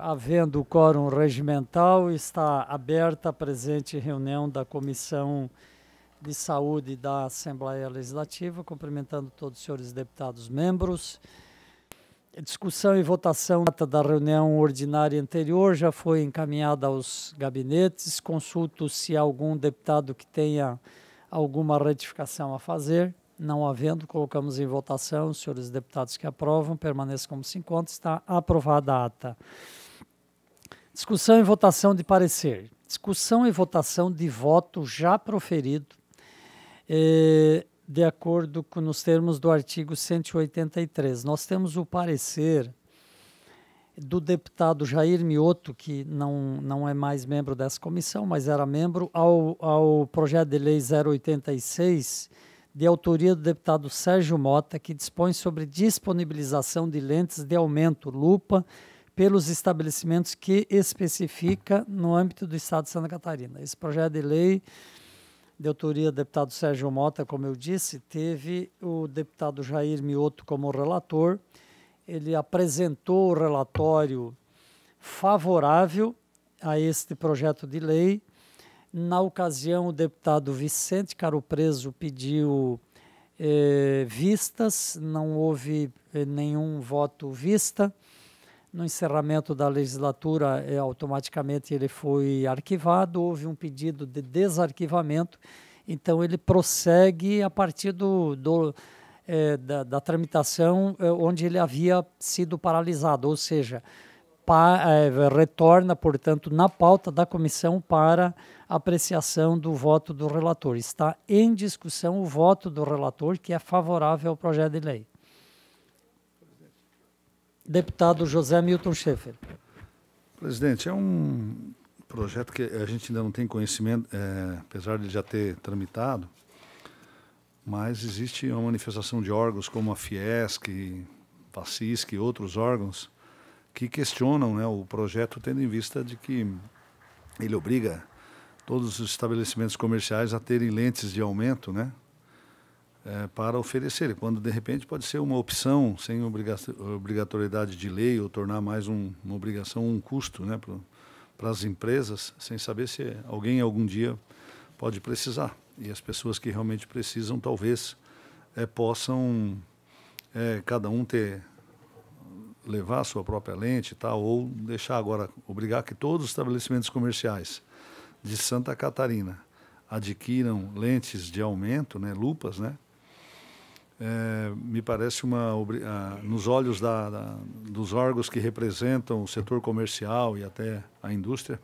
havendo quórum regimental, está aberta a presente reunião da Comissão de Saúde da Assembleia Legislativa, cumprimentando todos os senhores deputados membros. Discussão e votação da reunião ordinária anterior já foi encaminhada aos gabinetes. Consulto se há algum deputado que tenha alguma retificação a fazer. Não havendo, colocamos em votação. Os senhores deputados que aprovam, permaneçam como se encontra. Está aprovada a ata. Discussão e votação de parecer. Discussão e votação de voto já proferido, eh, de acordo com nos termos do artigo 183. Nós temos o parecer do deputado Jair Mioto, que não, não é mais membro dessa comissão, mas era membro, ao, ao projeto de lei 086, de autoria do deputado Sérgio Mota, que dispõe sobre disponibilização de lentes de aumento, lupa, pelos estabelecimentos que especifica no âmbito do Estado de Santa Catarina. Esse projeto de lei de autoria do deputado Sérgio Mota, como eu disse, teve o deputado Jair Mioto como relator. Ele apresentou o relatório favorável a este projeto de lei. Na ocasião, o deputado Vicente Caro Preso pediu eh, vistas, não houve eh, nenhum voto vista no encerramento da legislatura, é, automaticamente ele foi arquivado, houve um pedido de desarquivamento, então ele prossegue a partir do, do é, da, da, tramitação é, onde ele havia sido paralisado, ou seja, pa, retorna, portanto, na pauta da comissão para apreciação do voto do relator. Está em discussão o voto do relator, que é favorável ao projeto de lei. Deputado José Milton Schaefer. Presidente, é um projeto que a gente ainda não tem conhecimento, é, apesar de já ter tramitado, mas existe uma manifestação de órgãos como a Fiesc, Pacisc e outros órgãos que questionam né, o projeto, tendo em vista de que ele obriga todos os estabelecimentos comerciais a terem lentes de aumento, né? é, para oferecer. quando de repente pode ser uma opção sem obrigatoriedade de lei ou tornar mais um, uma obrigação um custo né, para as empresas, sem saber se alguém algum dia pode precisar. E as pessoas que realmente precisam talvez é, possam é, cada um ter levar a sua própria lente tá? ou deixar agora, obrigar que todos os estabelecimentos comerciais de Santa Catarina adquiram lentes de aumento, né, lupas, né, é, me parece uma ah, nos olhos da, da, dos órgãos que representam o setor comercial e até a indústria,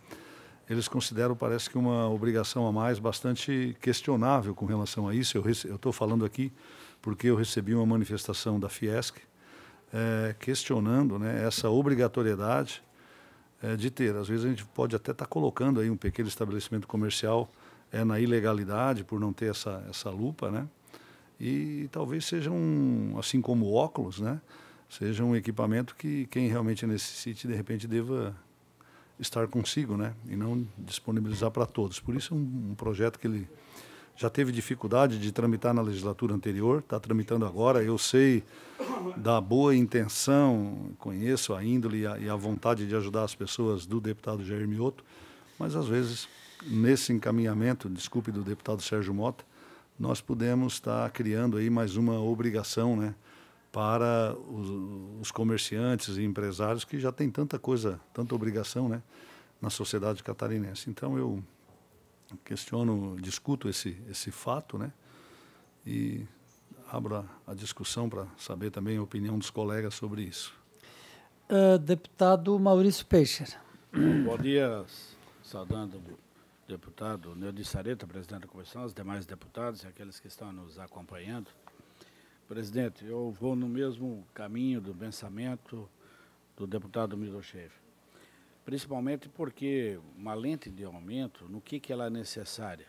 eles consideram parece que uma obrigação a mais bastante questionável com relação a isso. Eu estou falando aqui porque eu recebi uma manifestação da Fiesc é, questionando né, essa obrigatoriedade é, de ter. Às vezes a gente pode até estar tá colocando aí um pequeno estabelecimento comercial é, na ilegalidade por não ter essa, essa lupa, né? e talvez seja um, assim como óculos, né? Seja um equipamento que quem realmente é necessite, de repente, deva estar consigo, né? E não disponibilizar para todos. Por isso é um, um projeto que ele já teve dificuldade de tramitar na legislatura anterior, está tramitando agora. Eu sei da boa intenção, conheço a índole e a, e a, vontade de ajudar as pessoas do deputado Jair Mioto, mas às vezes nesse encaminhamento, desculpe, do deputado Sérgio Mota, nós podemos estar tá criando aí mais uma obrigação, né? Para os, os comerciantes e empresários que já tem tanta coisa, tanta obrigação, né? Na sociedade catarinense. Então, eu questiono, discuto esse, esse fato, né? E abro a, a discussão para saber também a opinião dos colegas sobre isso. Uh, deputado Maurício Peixer. Bom dia, Sadando deputado Neudi Sareta, presidente da comissão, os demais deputados e aqueles que estão nos acompanhando. Presidente, eu vou no mesmo caminho do pensamento do deputado Milochev, principalmente porque uma lente de aumento, no que, que ela é necessária,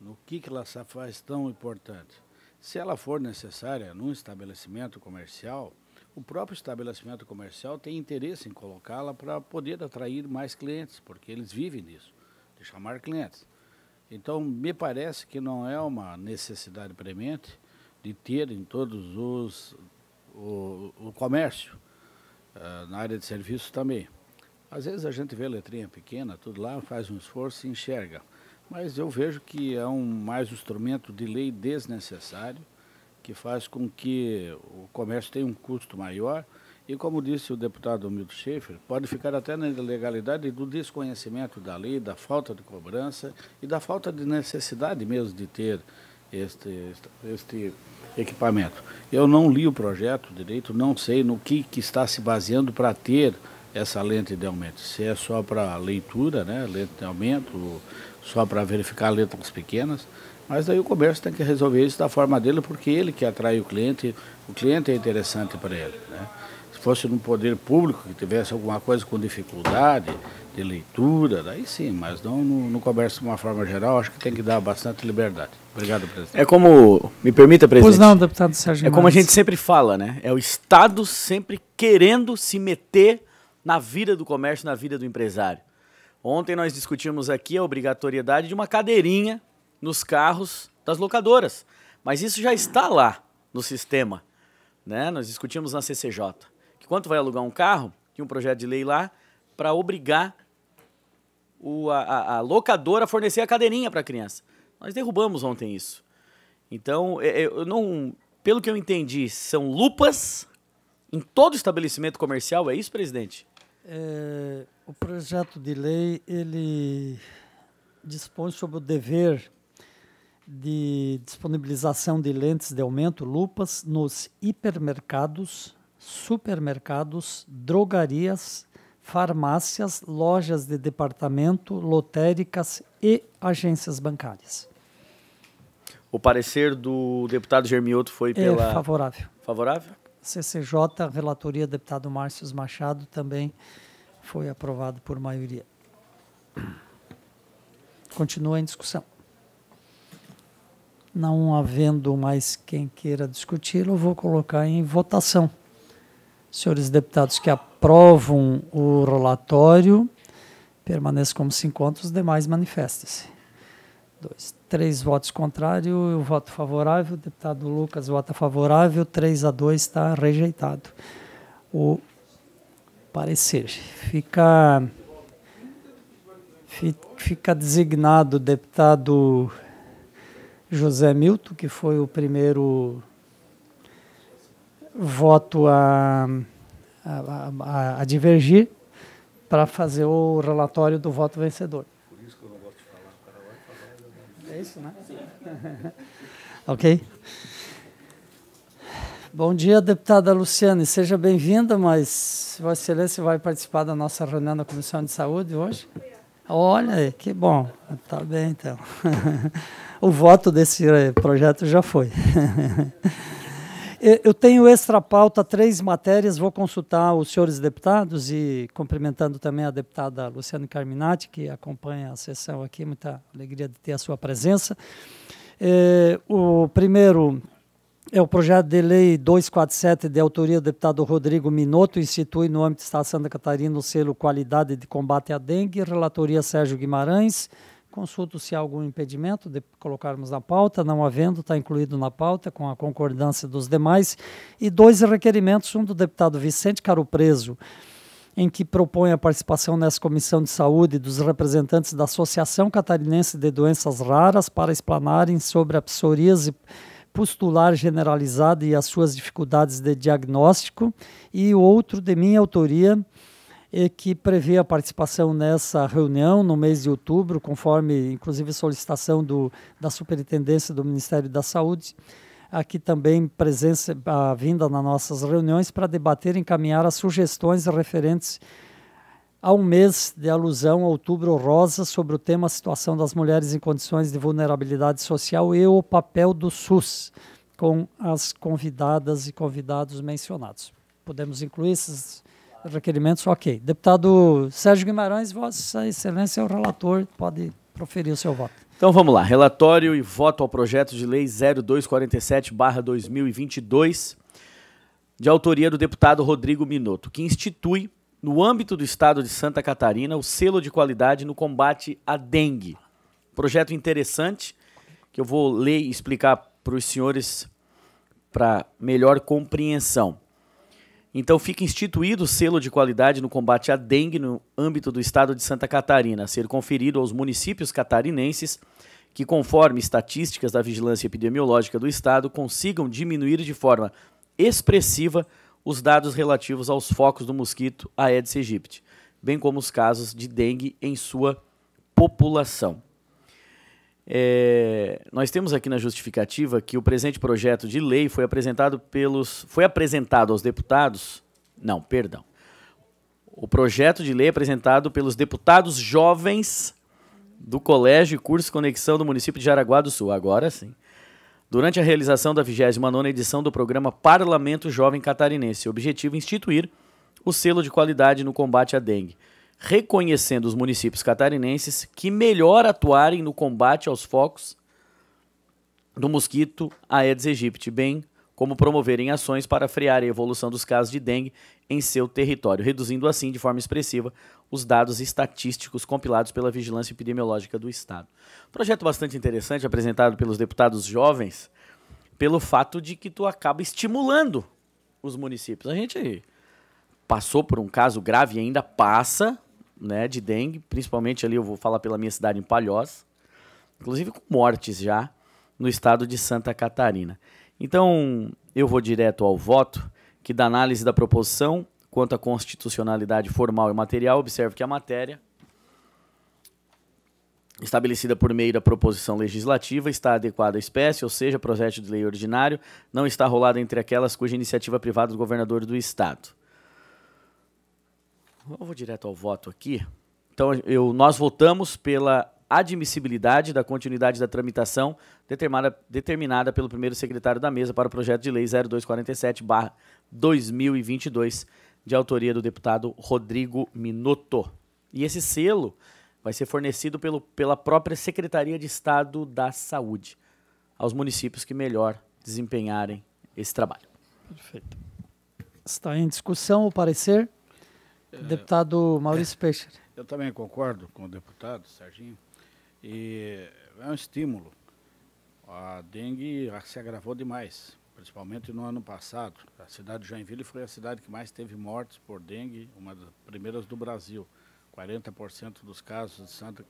no que, que ela faz tão importante. Se ela for necessária num estabelecimento comercial, o próprio estabelecimento comercial tem interesse em colocá-la para poder atrair mais clientes, porque eles vivem disso de chamar clientes. Então, me parece que não é uma necessidade premente de ter em todos os. o, o comércio, uh, na área de serviço também. Às vezes a gente vê a letrinha pequena, tudo lá, faz um esforço e enxerga. Mas eu vejo que é um mais um instrumento de lei desnecessário, que faz com que o comércio tenha um custo maior e como disse o deputado Milton Schaefer, pode ficar até na ilegalidade do desconhecimento da lei, da falta de cobrança e da falta de necessidade mesmo de ter este, este equipamento. Eu não li o projeto direito, não sei no que, que está se baseando para ter essa lente de aumento. Se é só para leitura, né, lente de aumento, só para verificar letras pequenas, mas daí o comércio tem que resolver isso da forma dele, porque ele que atrai o cliente, o cliente é interessante para ele. Né? fosse no poder público, que tivesse alguma coisa com dificuldade de leitura, daí sim, mas não no, no comércio de uma forma geral, acho que tem que dar bastante liberdade. Obrigado, presidente. É como, me permita, presidente. Pois não, deputado Sérgio. É como a gente sempre fala, né? É o Estado sempre querendo se meter na vida do comércio, na vida do empresário. Ontem nós discutimos aqui a obrigatoriedade de uma cadeirinha nos carros das locadoras, mas isso já está lá no sistema, né? Nós discutimos na CCJ que quando vai alugar um carro, tinha um projeto de lei lá para obrigar o, a, a, locadora a fornecer a cadeirinha para a criança. Nós derrubamos ontem isso. Então, é, é, eu não, pelo que eu entendi, são lupas em todo estabelecimento comercial. É isso, presidente? É, o projeto de lei ele dispõe sobre o dever de disponibilização de lentes de aumento lupas nos hipermercados, supermercados, drogarias, farmácias, lojas de departamento, lotéricas e agências bancárias. O parecer do deputado Germioto foi é pela. É favorável. Favorável? CCJ, relatoria deputado Márcio Machado, também foi aprovado por maioria. Continua em discussão. Não havendo mais quem queira discuti-lo, vou colocar em votação senhores deputados que aprovam o relatório, permaneçam como se encontra, os demais manifestem-se. Dois, três votos contrários, eu voto favorável, o deputado Lucas vota favorável, 3 a 2 está rejeitado. O parecer fica fica designado o deputado José Milton, que foi o primeiro voto a, a, a, a divergir para fazer o relatório do voto vencedor. Por isso que eu não gosto de falar. O cara vai falar. É isso, né? ok. Bom dia, deputada Luciane. Seja bem-vinda, mas Vossa Excelência vai participar da nossa reunião da Comissão de Saúde hoje? Olha aí, que bom. Tá bem, então. o voto desse eh, projeto já foi. É, eu tenho extra pauta, três matérias, vou consultar os senhores deputados e cumprimentando também a deputada Luciana Carminati, que acompanha a sessão aqui, muita alegria de ter a sua presença. É, o primeiro é o projeto de lei 247, de autoria do deputado Rodrigo Minotto, institui no âmbito da Estado Santa Catarina o selo Qualidade de Combate à Dengue, relatoria Sérgio Guimarães, Consulto se há algum impedimento de colocarmos na pauta. Não havendo, está incluído na pauta, com a concordância dos demais. E dois requerimentos: um do deputado Vicente Caro Preso, em que propõe a participação nessa comissão de saúde dos representantes da Associação Catarinense de Doenças Raras para explanarem sobre a psoríase pustular generalizada e as suas dificuldades de diagnóstico, e outro de minha autoria e que prevê a participação nessa reunião no mês de outubro, conforme inclusive solicitação do, da Superintendência do Ministério da Saúde, aqui também presença a vinda nas nossas reuniões para debater e encaminhar as sugestões referentes a um mês de alusão a Outubro Rosa sobre o tema situação das mulheres em condições de vulnerabilidade social e o papel do SUS, com as convidadas e convidados mencionados. Podemos incluir esses requerimentos, ok. Deputado Sérgio Guimarães, Vossa Excelência é o relator, pode proferir o seu voto. Então vamos lá, relatório e voto ao projeto de lei 0247/2022, de autoria do deputado Rodrigo Minotto, que institui no âmbito do estado de Santa Catarina o selo de qualidade no combate à dengue. Projeto interessante que eu vou ler e explicar para os senhores para melhor compreensão. Então fica instituído o selo de qualidade no combate à dengue no âmbito do estado de Santa Catarina, a ser conferido aos municípios catarinenses que, conforme estatísticas da vigilância epidemiológica do estado, consigam diminuir de forma expressiva os dados relativos aos focos do mosquito Aedes aegypti, bem como os casos de dengue em sua população. É, nós temos aqui na justificativa que o presente projeto de lei foi apresentado pelos. Foi apresentado aos deputados. Não, perdão. O projeto de lei é apresentado pelos deputados jovens do Colégio e Curso Conexão do município de Jaraguá do Sul, agora sim. Durante a realização da 29 edição do programa Parlamento Jovem Catarinense, objetivo é instituir o selo de qualidade no combate à dengue reconhecendo os municípios catarinenses que melhor atuarem no combate aos focos do mosquito Aedes aegypti, bem como promoverem ações para frear a evolução dos casos de dengue em seu território, reduzindo assim de forma expressiva os dados estatísticos compilados pela Vigilância Epidemiológica do Estado. Projeto bastante interessante apresentado pelos deputados jovens, pelo fato de que tu acaba estimulando os municípios. A gente passou por um caso grave e ainda passa né, de dengue, principalmente ali, eu vou falar pela minha cidade, em Palhoça, inclusive com mortes já no estado de Santa Catarina. Então, eu vou direto ao voto, que da análise da proposição quanto à constitucionalidade formal e material, observo que a matéria estabelecida por meio da proposição legislativa está adequada à espécie, ou seja, projeto de lei ordinário, não está rolada entre aquelas cuja iniciativa privada do governador do estado. Eu vou direto ao voto aqui. Então, eu, nós votamos pela admissibilidade da continuidade da tramitação determinada, determinada pelo primeiro secretário da mesa para o projeto de lei 0247-2022, de autoria do deputado Rodrigo Minuto. E esse selo vai ser fornecido pelo, pela própria Secretaria de Estado da Saúde aos municípios que melhor desempenharem esse trabalho. Perfeito. Está em discussão o parecer? Deputado é. Maurício Peixer. Eu também concordo com o deputado Serginho. E é um estímulo. A dengue se agravou demais, principalmente no ano passado. A cidade de Joinville foi a cidade que mais teve mortes por dengue, uma das primeiras do Brasil. 40% dos casos de Santa,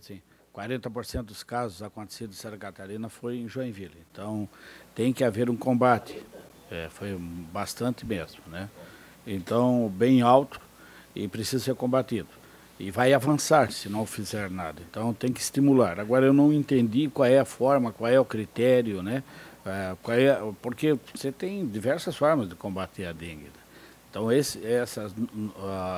sim, 40% dos casos acontecidos em Santa Catarina foi em Joinville. Então, tem que haver um combate. É, foi bastante mesmo, né? Então, bem alto, e precisa ser combatido. E vai avançar se não fizer nada. Então tem que estimular. Agora eu não entendi qual é a forma, qual é o critério, né? É, qual é, porque você tem diversas formas de combater a dengue. Né? Então esse, essa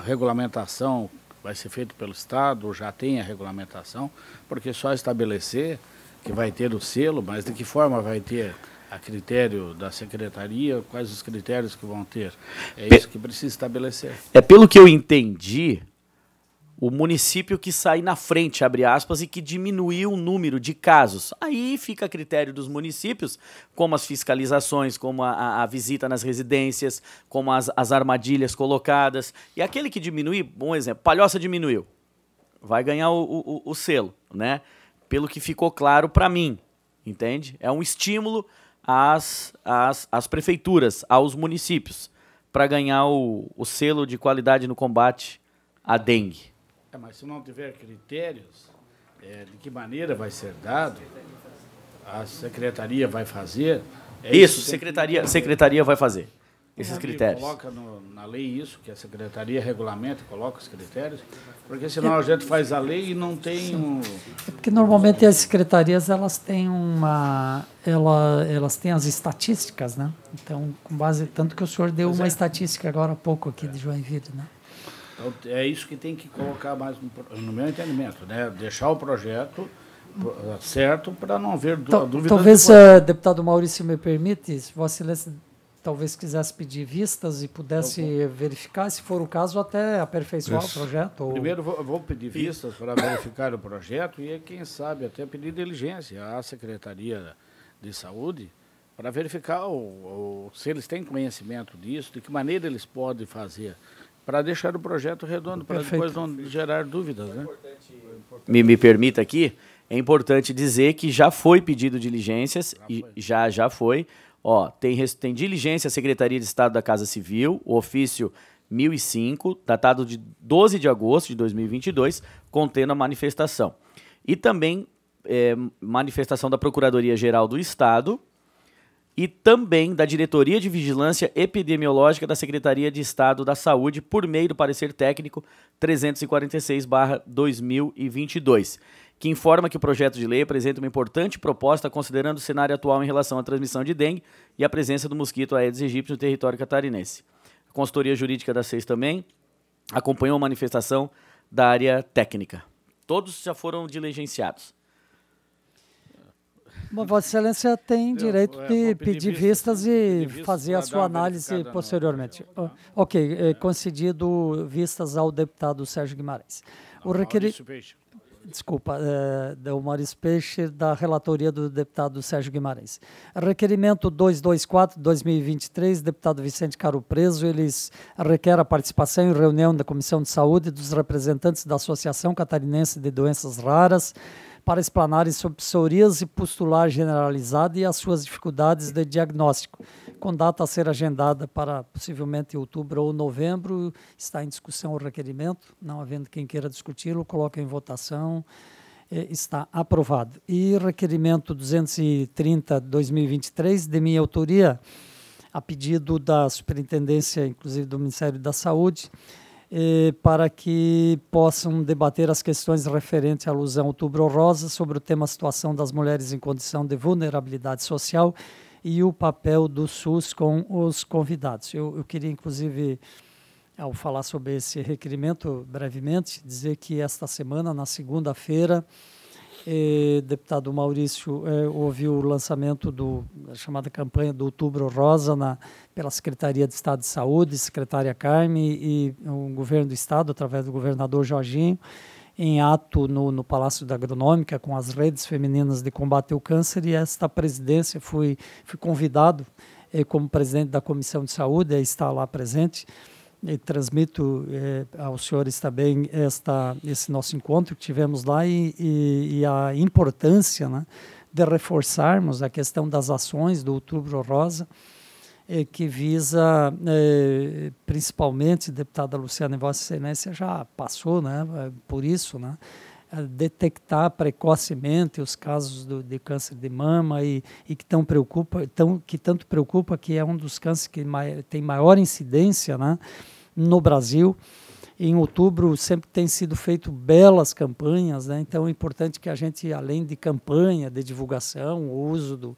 regulamentação vai ser feita pelo Estado, já tem a regulamentação, porque é só estabelecer que vai ter o selo, mas de que forma vai ter a critério da secretaria, quais os critérios que vão ter. É Pe isso que precisa estabelecer. É pelo que eu entendi, o município que sai na frente, abre aspas, e que diminuiu o número de casos. Aí fica a critério dos municípios, como as fiscalizações, como a, a visita nas residências, como as, as armadilhas colocadas. E aquele que diminui bom exemplo, Palhoça diminuiu, vai ganhar o, o, o selo, né? Pelo que ficou claro para mim, entende? É um estímulo às, às, às prefeituras, aos municípios, para ganhar o, o selo de qualidade no combate à dengue. É, mas se não tiver critérios, é, de que maneira vai ser dado, a secretaria vai fazer. É isso, isso secretaria, que... secretaria vai fazer esses critérios. Coloca no, na lei isso, que a secretaria regulamenta, coloca os critérios, porque senão a gente faz a lei e não tem um... É porque normalmente as secretarias elas têm uma ela, elas têm as estatísticas, né? Então, com base tanto que o senhor deu pois uma é. estatística agora há pouco aqui é. de Joinville, né? Então, é isso que tem que colocar mais no, no meu entendimento, né? Deixar o projeto eh, certo para não haver dúvida. Talvez, uh, deputado Maurício, me permite, se Vossa Excelência talvez quisesse pedir vistas e pudesse então, verificar, se for o caso, até aperfeiçoar isso. o projeto? Ou... Primeiro vou, pedir vistas para verificar o projeto e, quem sabe, até pedir diligência à Secretaria de Saúde para verificar o, o, se eles têm conhecimento disso, de que maneira eles podem fazer para deixar o projeto redondo, para depois não gerar dúvidas. Né? Me, me permita aqui, é importante dizer que já foi pedido diligências, já foi. E já, já foi, Ó, tem, tem diligência a Secretaria de Estado da Casa Civil, o ofício 1005, datado de 12 de agosto de 2022, contendo a manifestação. E também é, manifestação da Procuradoria-Geral do Estado e também da Diretoria de Vigilância Epidemiológica da Secretaria de Estado da Saúde, por meio do parecer técnico 346-2022 que informa que o projeto de lei apresenta uma importante proposta considerando o cenário atual em relação à transmissão de dengue e a presença do mosquito Aedes aegypti no território catarinense. A consultoria jurídica da SEIS também acompanhou a manifestação da área técnica. Todos já foram diligenciados. Mas Vossa Excelência tem eu, direito é, de pedir vistas, e fazer a sua análise posteriormente. Não, ok, é, concedido vistas ao deputado Sérgio Guimarães. O requerido desculpa, é, do Maurício Peixe, da relatoria do deputado Sérgio Guimarães. Requerimento 224-2023, deputado Vicente Caro Preso, eles requer a participação em reunião da Comissão de Saúde dos representantes da Associação Catarinense de Doenças Raras, para explanarem sobre psoríase postular generalizada e as suas dificuldades de diagnóstico com data a ser agendada para possivelmente outubro ou novembro. Está em discussão o requerimento, não havendo quem queira discuti-lo, coloca em votação. É, está aprovado. E requerimento 230-2023, de minha autoria, a pedido da Superintendência, inclusive do Ministério da Saúde, é, para que possam debater as questões referentes à alusão Outubro Rosa sobre o tema Situação das Mulheres em Condição de Vulnerabilidade Social e o papel do SUS com os convidados. Eu, eu queria, inclusive, ao falar sobre esse requerimento brevemente, dizer que esta semana, na segunda-feira, eh, deputado Maurício eh, ouviu o lançamento do, da chamada campanha do Outubro Rosa na, pela Secretaria de Estado de Saúde, secretária Carme e o governo do Estado, através do governador Jorginho em ato no, no Palácio da Agronômica com as redes femininas de combate ao câncer e esta presidência fui, fui convidado eh, como presidente da Comissão de Saúde a estar lá presente. E transmito eh, aos senhores também esta, esse nosso encontro que tivemos lá e, e, e a importância né, de reforçarmos a questão das ações do Outubro Rosa, eh, que visa, eh, principalmente, deputada Luciana, Vossa Excelência já passou né, por isso, né, detectar precocemente os casos do, de câncer de mama e, e que, tão preocupa, tão, que tanto preocupa, que é um dos cânceres que mai, tem maior incidência né, no Brasil em outubro sempre tem sido feito belas campanhas, né? então é importante que a gente, além de campanha, de divulgação, o uso do,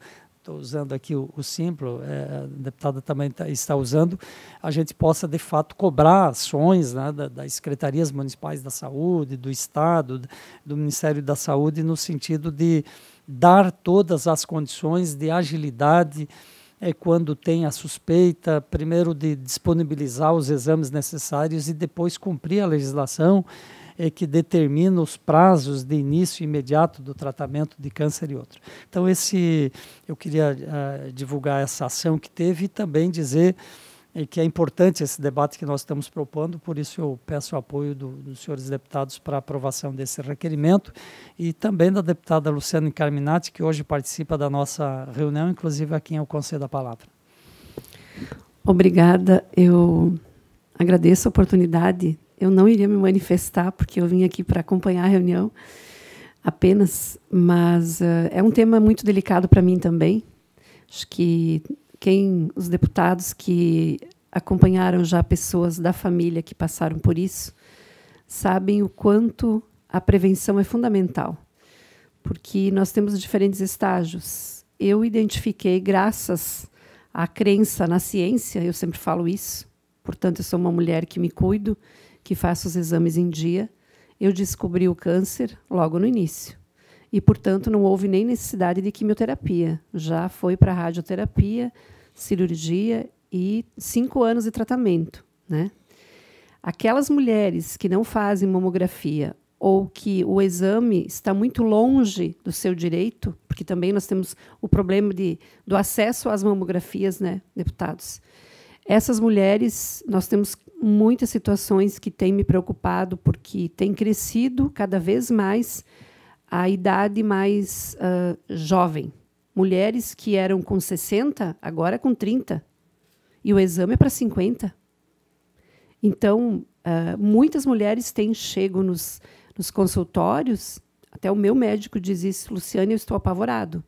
estou usando aqui o, o Simplo, é, a deputada também tá, está usando, a gente possa, de fato, cobrar ações né, da, das secretarias municipais da saúde, do Estado, do Ministério da Saúde, no sentido de dar todas as condições de agilidade é, quando tem a suspeita, primeiro de disponibilizar os exames necessários e depois cumprir a legislação é, que determina os prazos de início imediato do tratamento de câncer e outro. Então, esse, eu queria uh, divulgar essa ação que teve e também dizer é que é importante esse debate que nós estamos propondo, por isso eu peço o apoio do, dos senhores deputados para a aprovação desse requerimento e também da deputada Luciana Carminati, que hoje participa da nossa reunião, inclusive a quem eu concedo a palavra. Obrigada. Eu agradeço a oportunidade eu não iria me manifestar, porque eu vim aqui para acompanhar a reunião apenas, mas uh, é um tema muito delicado para mim também. Acho que quem os deputados que acompanharam já pessoas da família que passaram por isso sabem o quanto a prevenção é fundamental, porque nós temos diferentes estágios. Eu identifiquei, graças à crença na ciência, eu sempre falo isso, portanto, eu sou uma mulher que me cuido, que faço os exames em dia, eu descobri o câncer logo no início. E, portanto, não houve nem necessidade de quimioterapia. Já foi para radioterapia, cirurgia e cinco anos de tratamento. Né? Aquelas mulheres que não fazem mamografia ou que o exame está muito longe do seu direito, porque também nós temos o problema de, do acesso às mamografias, né, deputados? Essas mulheres, nós temos muitas situações que têm me preocupado, porque tem crescido cada vez mais a idade mais uh, jovem. Mulheres que eram com 60, agora com 30. E o exame é para 50. Então, uh, muitas mulheres têm chego nos, nos consultórios, até o meu médico diz isso, Luciane, eu estou apavorado.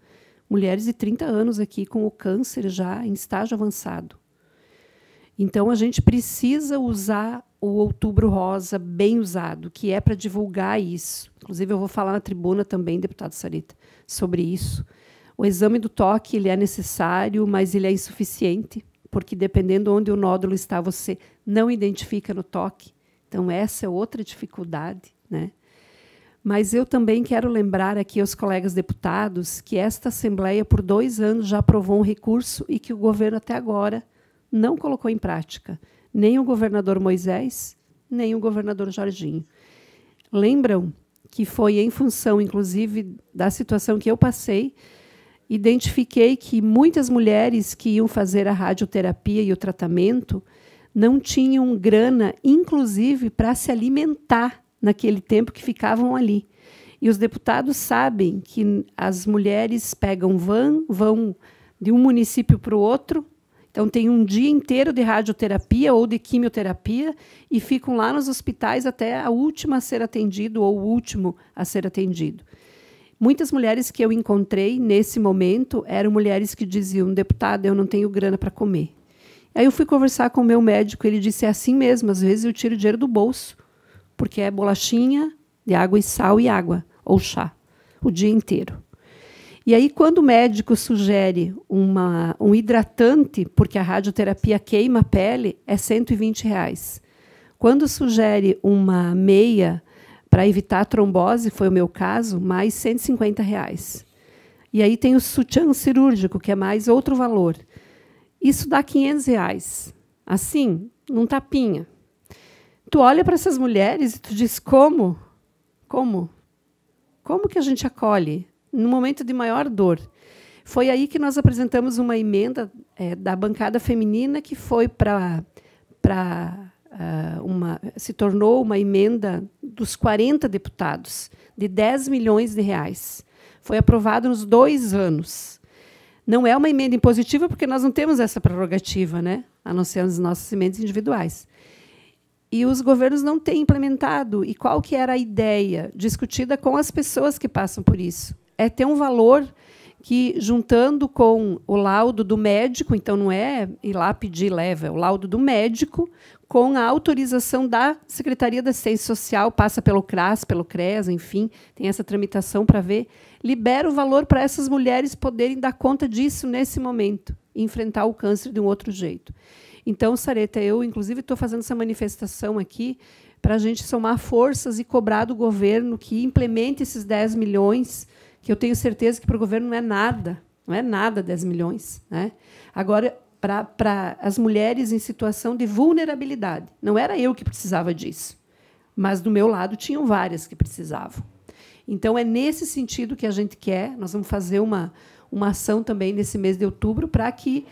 Mulheres de 30 anos aqui com o câncer já em estágio avançado. Então a gente precisa usar o Outubro Rosa bem usado, que é para divulgar isso. Inclusive eu vou falar na tribuna também, deputado Sarita, sobre isso. O exame do toque ele é necessário, mas ele é insuficiente, porque dependendo onde o nódulo está, você não identifica no toque. Então essa é outra dificuldade, né? Mas eu também quero lembrar aqui aos colegas deputados que esta Assembleia, por dois anos, já aprovou um recurso e que o governo até agora não colocou em prática, nem o governador Moisés, nem o governador Jorginho. Lembram que foi em função, inclusive, da situação que eu passei, identifiquei que muitas mulheres que iam fazer a radioterapia e o tratamento não tinham grana, inclusive, para se alimentar naquele tempo que ficavam ali. E os deputados sabem que as mulheres pegam van, vão de um município para o outro, então, tem um dia inteiro de radioterapia ou de quimioterapia e ficam lá nos hospitais até a última a ser atendido ou o último a ser atendido. Muitas mulheres que eu encontrei nesse momento eram mulheres que diziam: deputada, eu não tenho grana para comer. Aí eu fui conversar com o meu médico, ele disse: é assim mesmo, às vezes eu tiro dinheiro do bolso, porque é bolachinha de água e sal e água, ou chá, o dia inteiro. E aí, quando o médico sugere uma, um hidratante, porque a radioterapia queima a pele, é 120 reais. Quando sugere uma meia para evitar trombose, foi o meu caso, mais 150 reais. E aí tem o sutiã cirúrgico, que é mais outro valor. Isso dá 500 reais. Assim, num tapinha. Tu olha para essas mulheres e tu diz como? Como? Como que a gente acolhe? no momento de maior dor. Foi aí que nós apresentamos uma emenda é, da bancada feminina que foi para uh, ah, uma se tornou uma emenda dos 40 deputados de 10 milhões de reais. Foi aprovado nos dois anos. Não é uma emenda impositiva porque nós não temos essa prerrogativa, né? A não ser as nossas emendas individuais. E os governos não têm implementado. E qual que era a ideia discutida com as pessoas que passam por isso? é ter um valor que, juntando com o laudo do médico, então não é ir lá pedir leva, é o laudo do médico, com a autorização da Secretaria da Assistência Social, passa pelo CRAS, pelo CRES, enfim, tem essa tramitação para ver, libera o valor para essas mulheres poderem dar conta disso nesse momento, enfrentar o câncer de um outro jeito. Então, Sareta, eu, inclusive, estou fazendo essa manifestação aqui para a gente somar forças e cobrar do governo que implemente esses 10 milhões que eu tenho certeza que para o governo não é nada, não é nada 10 milhões. Né? Agora, para as mulheres em situação de vulnerabilidade, não era eu que precisava disso, mas do meu lado tinham várias que precisavam. Então, é nesse sentido que a gente quer, nós vamos fazer uma, uma ação também nesse mês de outubro para que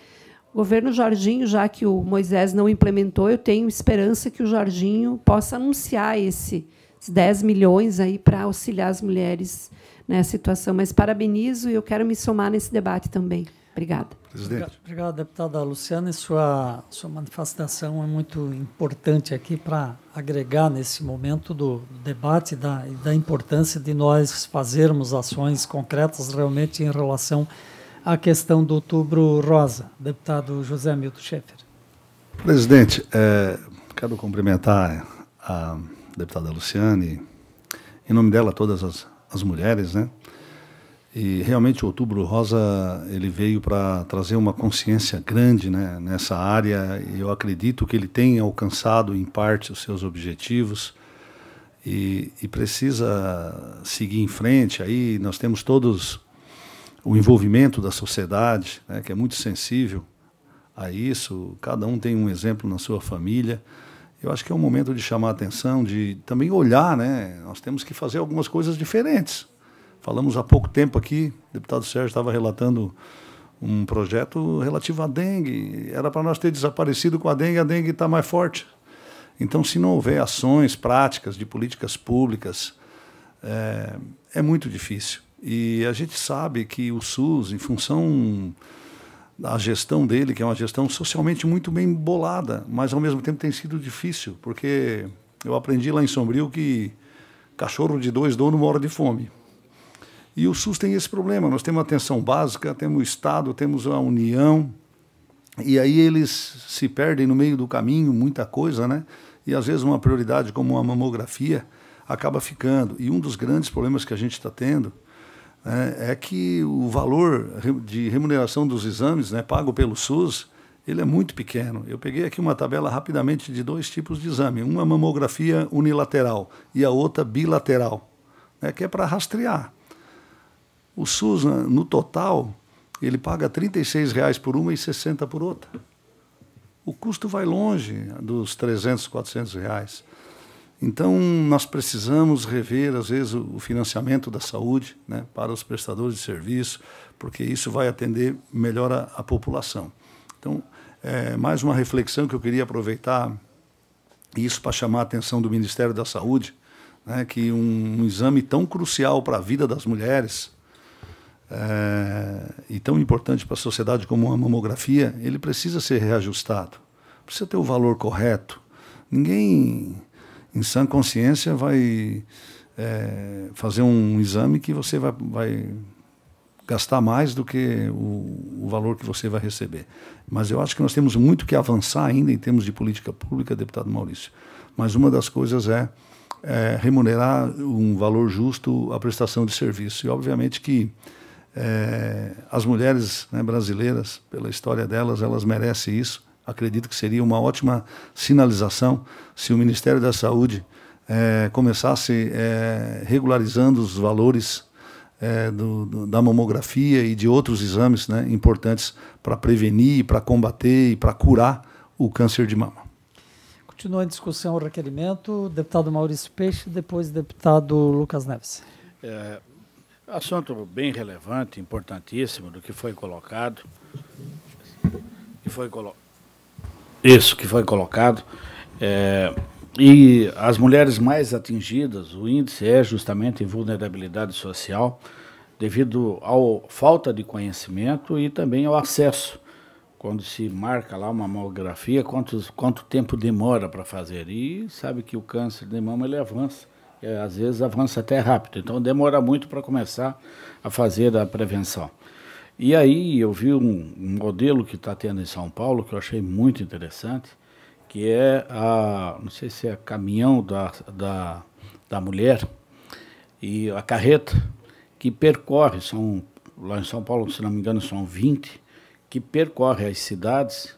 o governo Jorginho, já que o Moisés não implementou, eu tenho esperança que o Jorginho possa anunciar esse, esses 10 milhões aí para auxiliar as mulheres né, situação. Mas parabenizo e eu quero me somar nesse debate também. Obrigada. Presidente. Obrigado, deputada Luciana. Sua, sua manifestação é muito importante aqui para agregar nesse momento do debate da, da importância de nós fazermos ações concretas realmente em relação à questão do outubro rosa. Deputado José Milton Schaefer. Presidente, é, quero cumprimentar a deputada Luciane, em nome dela, todas as as mulheres, né? E realmente o Outubro Rosa ele veio para trazer uma consciência grande né, nessa área. E eu acredito que ele tem alcançado em parte os seus objetivos e, e precisa seguir em frente. Aí nós temos todos o envolvimento da sociedade, né, que é muito sensível a isso. Cada um tem um exemplo na sua família eu acho que é um momento de chamar a atenção, de também olhar, né? Nós temos que fazer algumas coisas diferentes. Falamos há pouco tempo aqui, o deputado Sérgio estava relatando um projeto relativo à dengue. Era para nós ter desaparecido com a dengue, a dengue está mais forte. Então, se não houver ações práticas de políticas públicas, é, é muito difícil. E a gente sabe que o SUS, em função a gestão dele, que é uma gestão socialmente muito bem bolada, mas ao mesmo tempo tem sido difícil, porque eu aprendi lá em Sombrio que cachorro de dois donos mora de fome. E o SUS tem esse problema. Nós temos atenção básica, temos o Estado, temos a União, e aí eles se perdem no meio do caminho, muita coisa, né? E às vezes uma prioridade como a mamografia acaba ficando. E um dos grandes problemas que a gente está tendo né, é que o valor de remuneração dos exames né, pago pelo SUS ele é muito pequeno. Eu peguei aqui uma tabela rapidamente de dois tipos de exame, uma mamografia unilateral e a outra bilateral, né, que é para rastrear. O SUS, no total, ele paga R$ 36,00 por uma e 60 por outra. O custo vai longe dos 300, 400 reais. Então, nós precisamos rever, às vezes, o financiamento da saúde né, para os prestadores de serviço, porque isso vai atender melhor a, a população. Então, é, mais uma reflexão que eu queria aproveitar, isso para chamar a atenção do Ministério da Saúde, né, que um, um, exame tão crucial para a vida das mulheres é, e tão importante para a sociedade como a mamografia, ele precisa ser reajustado, precisa ter o valor correto. Ninguém em sã consciência, vai é, fazer um exame que você vai, vai gastar mais do que o, o, valor que você vai receber. Mas eu acho que nós temos muito que avançar ainda em termos de política pública, deputado Maurício. Mas uma das coisas é, é remunerar um valor justo a prestação de serviço. E, obviamente, que é, as mulheres né, brasileiras, pela história delas, elas merecem isso acredito que seria uma ótima sinalização se o Ministério da Saúde é, começasse é, regularizando os valores é, do, do, da mamografia e de outros exames né, importantes para prevenir, para combater e para curar o câncer de mama. Continua em discussão o requerimento. Deputado Maurício Peixe, depois deputado Lucas Neves. É, assunto bem relevante, importantíssimo, do que foi colocado. Que foi colocado isso que foi colocado. É, e as mulheres mais atingidas, o índice é justamente em vulnerabilidade social, devido à falta de conhecimento e também ao acesso. Quando se marca lá uma mamografia, quantos, quanto tempo demora para fazer? E sabe que o câncer de mama ele avança, e, é, às vezes avança até rápido, então demora muito para começar a fazer a prevenção. E aí eu vi um, modelo que está tendo em São Paulo que eu achei muito interessante, que é a, não sei se é caminhão da, da, da mulher e a carreta que percorre, são, lá em São Paulo, se não me engano, são 20, que percorre as cidades,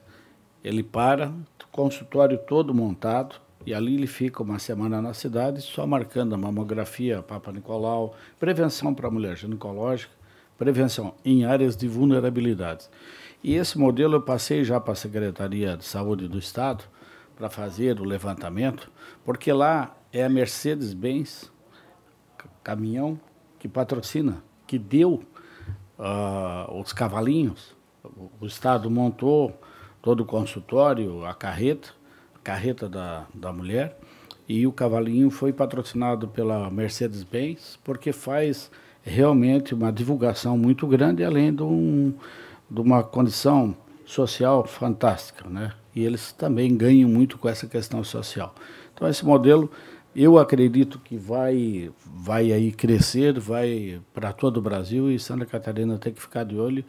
ele para, consultório todo montado, e ali ele fica uma semana na cidade, só marcando a mamografia, Papa Nicolau, prevenção para a mulher ginecológica, prevenção em áreas de vulnerabilidade. E esse modelo eu passei já para a Secretaria de Saúde do Estado para fazer o levantamento, porque lá é a Mercedes-Benz, caminhão, que patrocina, que deu uh, os cavalinhos. O Estado montou todo o consultório, a carreta, a carreta da, da mulher, e o cavalinho foi patrocinado pela Mercedes-Benz, porque faz é realmente uma divulgação muito grande, além de, um, de uma condição social fantástica, né? E eles também ganham muito com essa questão social. Então esse modelo eu acredito que vai vai aí crescer, vai para todo o Brasil e Santa Catarina tem que ficar de olho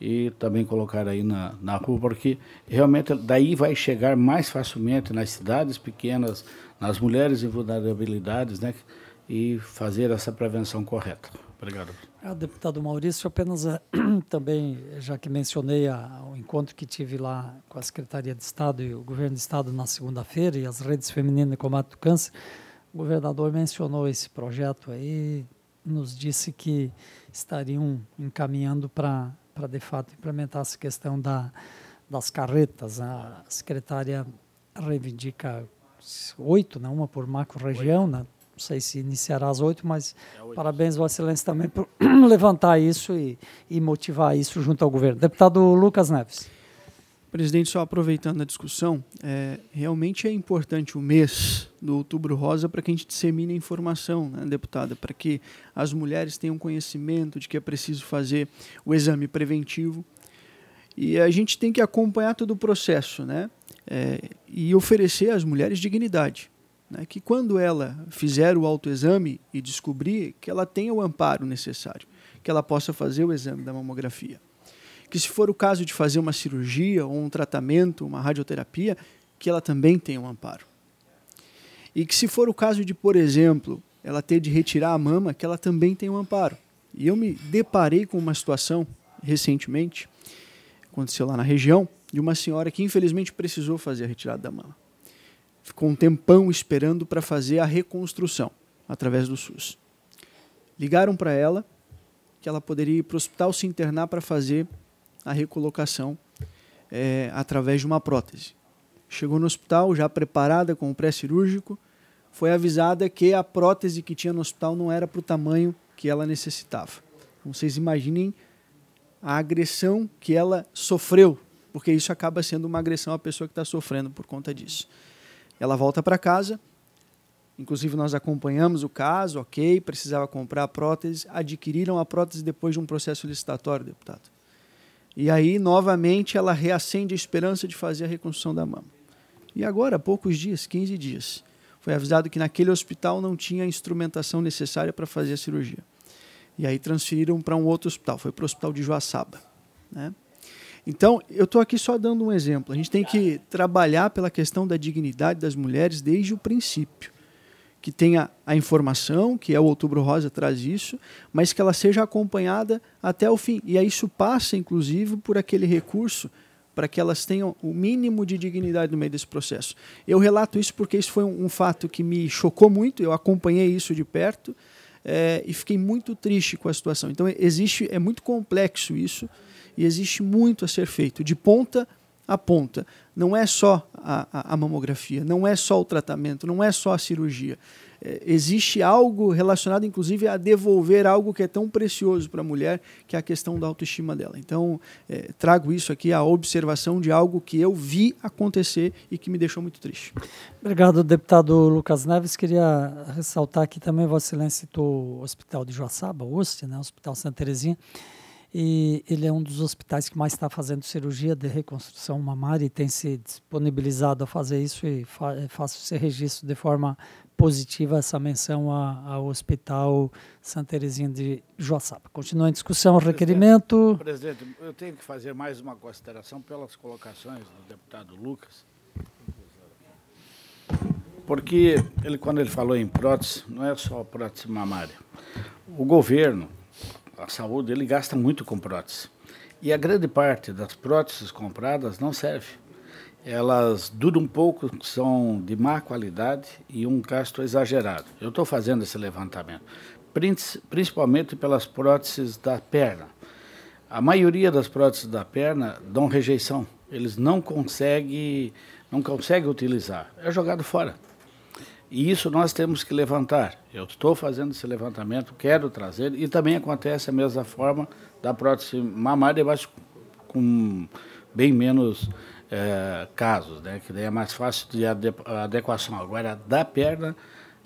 e também colocar aí na, na rua, porque realmente daí vai chegar mais facilmente nas cidades pequenas, nas mulheres em vulnerabilidades, né? E fazer essa prevenção correta. Obrigado. Ah, deputado Maurício, apenas eh, também, já que mencionei a, o encontro que tive lá com a Secretaria de Estado e o Governo de Estado na segunda-feira e as redes femininas de combate ao câncer, o governador mencionou esse projeto aí, nos disse que estariam encaminhando para, de fato, implementar essa questão da, das carretas. A secretária reivindica oito, né, uma por macro-região, né, sei se iniciará às oito, mas é 8. parabéns, Vossa Excelência, também por levantar isso e, e motivar isso junto ao governo. Deputado Lucas Neves. Presidente, só aproveitando a discussão, é, realmente é importante o mês do Outubro Rosa para que a gente dissemine a informação, né, deputada, para que as mulheres tenham conhecimento de que é preciso fazer o exame preventivo. E a gente tem que acompanhar todo o processo, né? É, e oferecer às mulheres dignidade né, que quando ela fizer o autoexame e descobrir que ela tenha o amparo necessário, que ela possa fazer o exame da mamografia. Que se for o caso de fazer uma cirurgia ou um tratamento, uma radioterapia, que ela também tenha um amparo. E que se for o caso de, por exemplo, ela ter de retirar a mama, que ela também tenha um amparo. E eu me deparei com uma situação recentemente, aconteceu lá na região, de uma senhora que infelizmente precisou fazer a retirada da mama ficou um tempão esperando para fazer a reconstrução através do SUS. Ligaram para ela que ela poderia ir para o hospital se internar para fazer a recolocação é, através de uma prótese. Chegou no hospital já preparada com o pré-cirúrgico, foi avisada que a prótese que tinha no hospital não era para o tamanho que ela necessitava. Então, vocês imaginem a agressão que ela sofreu, porque isso acaba sendo uma agressão à pessoa que está sofrendo por conta disso. Ela volta para casa. Inclusive, nós acompanhamos o caso, ok, precisava comprar a prótese, adquiriram a prótese depois de um processo licitatório, deputado. E aí, novamente, ela reacende a esperança de fazer a reconstrução da mama. E agora, poucos dias, 15 dias, foi avisado que naquele hospital não tinha a instrumentação necessária para fazer a cirurgia. E aí transferiram para um outro hospital, foi para o hospital de Joaçaba. Né? Então, eu estou aqui só dando um exemplo. A gente tem que trabalhar pela questão da dignidade das mulheres desde o princípio. Que tenha a informação, que é o Outubro Rosa traz isso, mas que ela seja acompanhada até o fim. E aí isso passa, inclusive, por aquele recurso para que elas tenham o mínimo de dignidade no meio desse processo. Eu relato isso porque isso foi um, um fato que me chocou muito, eu acompanhei isso de perto é, e fiquei muito triste com a situação. Então, existe, é muito complexo isso e existe muito a ser feito, de ponta a ponta. Não é só a, a, a mamografia, não é só o tratamento, não é só a cirurgia. É, existe algo relacionado, inclusive, a devolver algo que é tão precioso para a mulher, que é a questão da autoestima dela. Então, é, trago isso aqui, a observação de algo que eu vi acontecer e que me deixou muito triste. Obrigado, deputado Lucas Neves. Queria ressaltar aqui também, Vossa Excelência citou o Hospital de Joaçaba, o OST, né, Hospital Santa Terezinha e ele é um dos hospitais que mais está fazendo cirurgia de reconstrução mamária e tem se disponibilizado a fazer isso e fa é faço esse registro de forma positiva essa menção ao Hospital Santa Teresinha de Joaçaba. Continua em discussão o requerimento. Presidente, eu tenho que fazer mais uma consideração pelas colocações do deputado Lucas, porque ele, quando ele falou em prótese, não é só prótese mamária. O governo a saúde, ele gasta muito com prótese. E a grande parte das próteses compradas não serve. Elas duram um pouco, são de má qualidade e um gasto exagerado. Eu estou fazendo esse levantamento, principalmente pelas próteses da perna. A maioria das próteses da perna dão rejeição. Eles não conseguem, não conseguem utilizar. É jogado fora. E isso nós temos que levantar. Eu estou fazendo esse levantamento, quero trazer, e também acontece a mesma forma da prótese mamária, mas com bem menos é, casos, né? que daí é mais fácil de adequação. Agora, da perna,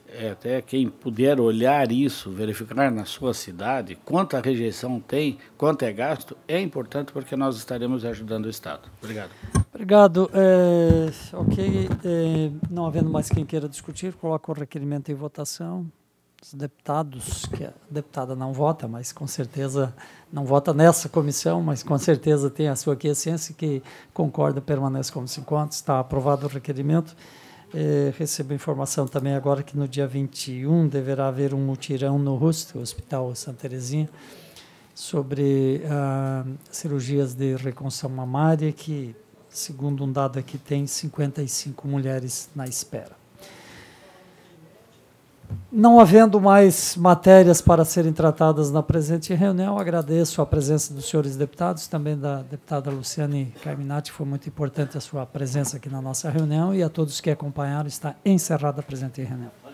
é, até quem puder olhar isso, verificar na sua cidade quanta rejeição tem, quanto é gasto, é importante porque nós estaremos ajudando o Estado. Obrigado. Obrigado. É, ok. É, não havendo mais quem queira discutir, coloco o requerimento em votação. Os deputados, que a deputada não vota, mas com certeza não vota nessa comissão, mas com certeza tem a sua quiescência, que concorda, permanece como se encontra. Está aprovado o requerimento. É, recebo informação também agora que no dia 21 deverá haver um mutirão no RUST, Hospital Santa Terezinha, sobre ah, cirurgias de reconstrução mamária que Segundo um dado aqui, tem 55 mulheres na espera. Não havendo mais matérias para serem tratadas na presente reunião, agradeço a presença dos senhores deputados, também da deputada Luciane Carminati, foi muito importante a sua presença aqui na nossa reunião, e a todos que acompanharam, está encerrada a presente reunião.